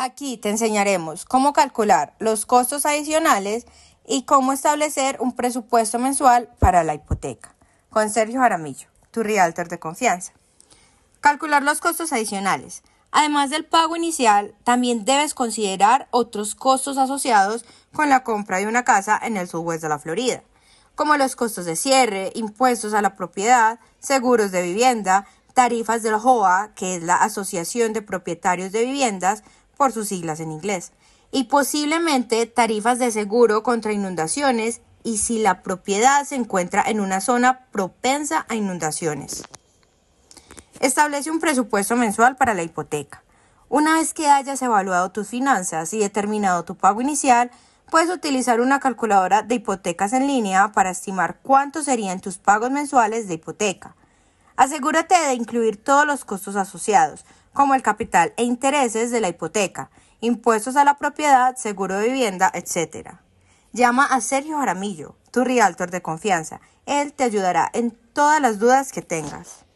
Aquí te enseñaremos cómo calcular los costos adicionales y cómo establecer un presupuesto mensual para la hipoteca. Con Sergio Jaramillo, tu realtor de confianza. Calcular los costos adicionales. Además del pago inicial, también debes considerar otros costos asociados con la compra de una casa en el sudoeste de la Florida, como los costos de cierre, impuestos a la propiedad, seguros de vivienda, tarifas del JOA, que es la Asociación de Propietarios de Viviendas, por sus siglas en inglés, y posiblemente tarifas de seguro contra inundaciones y si la propiedad se encuentra en una zona propensa a inundaciones. Establece un presupuesto mensual para la hipoteca. Una vez que hayas evaluado tus finanzas y determinado tu pago inicial, puedes utilizar una calculadora de hipotecas en línea para estimar cuántos serían tus pagos mensuales de hipoteca. Asegúrate de incluir todos los costos asociados, como el capital e intereses de la hipoteca, impuestos a la propiedad, seguro de vivienda, etc. Llama a Sergio Jaramillo, tu realtor de confianza. Él te ayudará en todas las dudas que tengas.